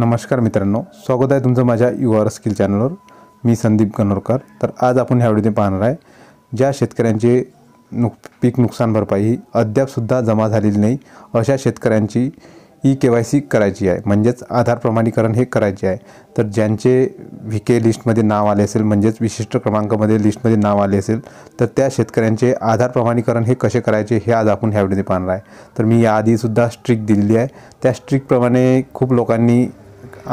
नमस्कार मित्रांनो स्वागत आहे तुमचं माझ्या युआर स्किल चॅनलवर मी संदीप गणोरकर तर आज आपण ह्या व्हिडिओमध्ये पाहणार आहे ज्या शेतकऱ्यांचे नुक पीक नुकसान भरपाई ही अद्यापसुद्धा जमा झालेली नाही अशा शेतकऱ्यांची ई के वाय सी करायची आहे म्हणजेच आधार प्रमाणीकरण हे करायचे आहे तर ज्यांचे व्ही के लिस्टमध्ये नाव आले असेल म्हणजेच विशिष्ट क्रमांकामध्ये लिस्टमध्ये नाव आले असेल तर त्या शेतकऱ्यांचे आधार प्रमाणीकरण हे कसे करायचे हे आज आपण ह्यावेळी पाहणार आहे तर मी याआधीसुद्धा स्ट्रिक दिलेली आहे त्या स्ट्रिकप्रमाणे खूप लोकांनी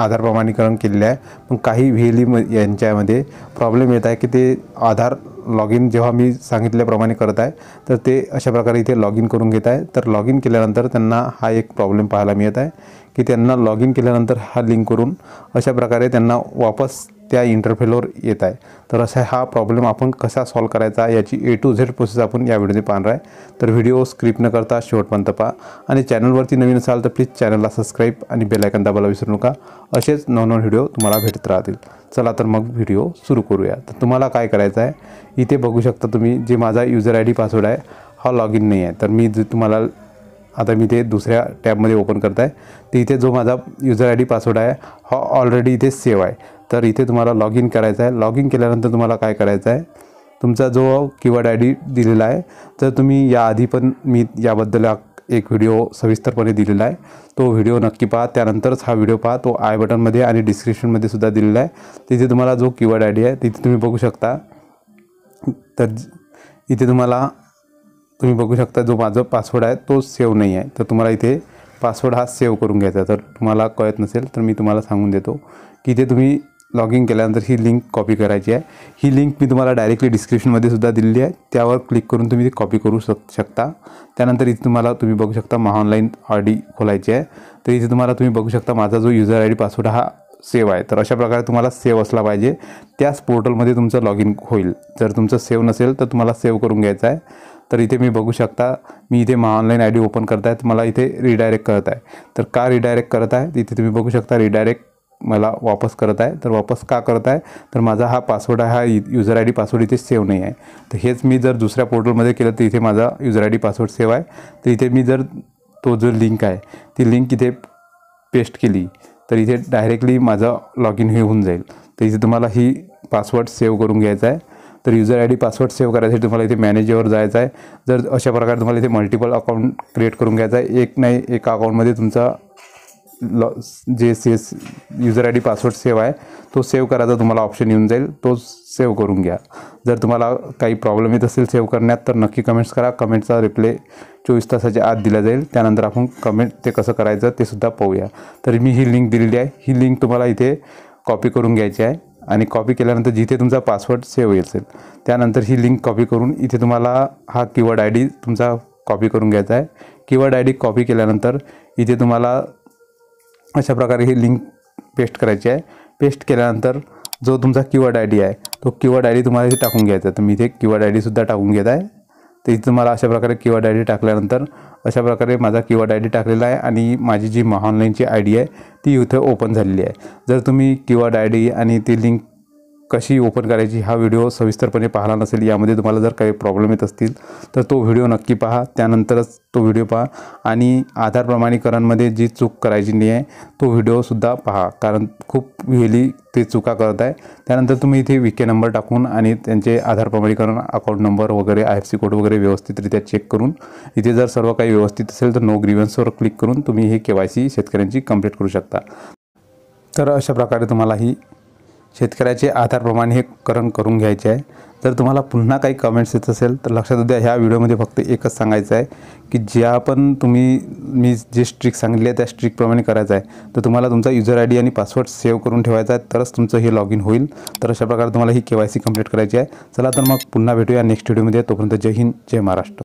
आधार प्रमाणीकरण केलेलं आहे पण काही व्ही म यांच्यामध्ये प्रॉब्लेम येत आहे की ते आधार लॉग इन जेव्हा मी सांगितल्याप्रमाणे करत आहे तर ते अशा प्रकारे इथे लॉग इन करून घेत आहे तर लॉग इन केल्यानंतर त्यांना हा एक प्रॉब्लेम पाहायला मिळत आहे की त्यांना लॉग इन केल्यानंतर हा लिंक करून अशा प्रकारे त्यांना वापस त्या इंटरफेलवर येत आहे तर असा हा प्रॉब्लेम आपण कसा सॉल्व करायचा याची ए टू झेड प्रोसेस आपण या व्हिडिओने पाहणार आहे तर व्हिडिओ स्क्रिप्ट न करता पण पहा आणि चॅनलवरती नवीन असाल तर प्लीज चॅनलला सबस्क्राईब आणि बेलायकन दाबायला विसरू नका असेच नॉन नॉन व्हिडिओ तुम्हाला भेटत राहतील चला तर मग व्हिडिओ सुरू करूया तर तुम्हाला काय करायचं आहे इथे बघू शकता तुम्ही जे माझा युजर आय डी पासवर्ड आहे हा लॉग इन नाही आहे तर मी जे तुम्हाला आता मी ते दुसऱ्या टॅबमध्ये ओपन करत आहे तर इथे जो माझा युजर आय डी पासवर्ड आहे हा ऑलरेडी इथे सेव्ह आहे तर इथे तुम्हाला लॉग इन करायचं आहे लॉग इन केल्यानंतर तुम्हाला काय करायचं आहे तुमचा जो कीवर्ड आय डी दिलेला आहे तर तुम्ही याआधी पण मी याबद्दल एक व्हिडिओ सविस्तरपणे दिलेला आहे तो व्हिडिओ नक्की पहा त्यानंतरच हा व्हिडिओ पहा तो आय बटनमध्ये आणि डिस्क्रिप्शनमध्ये सुद्धा दिलेला आहे तिथे तुम्हाला जो कीवर्ड आय डी आहे तिथे तुम्ही बघू शकता तर इथे तुम्हाला तुम्ही बघू शकता जो माझा पासवर्ड आहे तो सेव नाही आहे तर तुम्हाला इथे पासवर्ड हा सेव करून घ्यायचा तर तुम्हाला कळत नसेल तर मी तुम्हाला सांगून देतो की इथे तुम्ही लॉग इन केल्यानंतर ही लिंक कॉपी करायची आहे ही लिंक मी तुम्हाला डायरेक्टली डिस्क्रिप्शनमध्ये सुद्धा दिलेली आहे त्यावर क्लिक करून तुम्ही ती कॉपी करू शक शकता त्यानंतर इथे तुम्हाला तुम्ही बघू शकता महा आय डी खोलायची आहे तर इथे तुम्हाला तुम्ही बघू शकता माझा जो युजर आय डी पासवर्ड हा सेव आहे तर अशा प्रकारे तुम्हाला सेव्ह असला पाहिजे त्याच पोर्टलमध्ये तुमचं लॉग इन होईल जर तुमचं सेव्ह नसेल तर तुम्हाला सेव्ह करून घ्यायचं आहे तर इथे मी बघू शकता मी इथे महा आय डी ओपन करत आहे मला इथे रिडायरेक्ट करत आहे तर का रिडायरेक्ट करत आहे इथे तुम्ही बघू शकता रिडायरेक्ट मला वापस करत आहे तर वापस का करत आहे तर माझा हा पासवर्ड आहे हा युजर आय डी पासवर्ड इथे सेव्ह नाही आहे तर हेच मी जर दुसऱ्या पोर्टलमध्ये केलं तर इथे माझा user I D password save आहे तर इथे मी जर तो जो लिंक आहे ती लिंक इथे पेस्ट केली तर इथे डायरेक्टली माझा लॉग इन हे होऊन जाईल तर इथे तुम्हाला ही पासवर्ड सेव्ह करून घ्यायचा आहे तर user I D password save करायसाठी तुम्हाला इथे मॅनेजरवर जायचं आहे जर अशा प्रकारे तुम्हाला इथे मल्टिपल अकाउंट क्रिएट करून घ्यायचं आहे एक नाही एका अकाउंटमध्ये तुमचा लॉ जे सेस user I D password save आहे तो सेव्ह करायचा तुम्हाला ऑप्शन येऊन जाईल तो सेव्ह करून घ्या जर तुम्हाला काही प्रॉब्लेम येत असेल सेव्ह करण्यात तर नक्की कमेंट्स करा कमेंटचा रिप्ले चोवीस तासाच्या आत दिला जाईल त्यानंतर आपण कमेंट ते कसं करायचं ते सुद्धा पाहूया तर मी ही लिंक दिलेली आहे ही लिंक तुम्हाला इथे कॉपी करून घ्यायची आहे आणि कॉपी केल्यानंतर जिथे तुमचा पासवर्ड सेव्ह असेल त्यानंतर ही लिंक कॉपी करून इथे तुम्हाला हा कीवर्ड आय डी तुमचा कॉपी करून घ्यायचा आहे कीवर्ड आय डी कॉपी केल्यानंतर इथे तुम्हाला अशा प्रकारे ही लिंक पेस्ट करायची आहे पेस्ट केल्यानंतर जो तुमचा कीवर्ड आय डी आहे तो कीवर्ड आय डी तुम्हाला इथे टाकून घ्यायचा आहे तर मी इथे कीवर्ड आय डीसुद्धा टाकून घेत आहे तर इथे तुम्हाला अशा प्रकारे कीवर्ड आय डी टाकल्यानंतर अशा प्रकारे माझा कीवर्ड आय डी टाकलेला आहे आणि माझी जी महा ऑनलाईनची आय डी आहे ती इथे ओपन झालेली आहे जर तुम्ही कीवर्ड आय डी आणि ती लिंक कशी ओपन करायची हा व्हिडिओ सविस्तरपणे पाहला नसेल यामध्ये तुम्हाला जर काही प्रॉब्लेम येत असतील तर तो व्हिडिओ नक्की पहा त्यानंतरच तो व्हिडिओ पहा आणि आधार प्रमाणीकरणमध्ये जी चूक करायची नाही आहे तो व्हिडिओसुद्धा पहा कारण खूप वेली ते चुका करत आहे त्यानंतर तुम्ही इथे विके नंबर टाकून आणि त्यांचे आधार प्रमाणीकरण अकाउंट नंबर वगैरे आय एफ सी कोड वगैरे व्यवस्थितरित्या चेक करून इथे जर सर्व काही व्यवस्थित असेल तर नो ग्रीवन्सवर क्लिक करून तुम्ही हे के वाय सी शेतकऱ्यांची कंप्लीट करू शकता तर अशा प्रकारे तुम्हाला ही शेतकऱ्याचे आधारप्रमाणे हे करण करून घ्यायचे आहे जर तुम्हाला पुन्हा काही कमेंट्स येत असेल तर लक्षात द्या ह्या व्हिडिओमध्ये फक्त एकच सांगायचं आहे की ज्या पण तुम्ही मी जे स्ट्रिक सांगितली आहे त्या स्ट्रिकप्रमाणे करायचं आहे तर तुम्हाला तुमचा युजर आय डी आणि पासवर्ड सेव्ह करून ठेवायचा आहे तरच तुमचं हे लॉग इन होईल तर अशा प्रकारे तुम्हाला ही के वाय सी कंप्लीट करायची आहे चला तर मग पुन्हा भेटूया नेक्स्ट व्हिडिओमध्ये तोपर्यंत जय हिंद जय महाराष्ट्र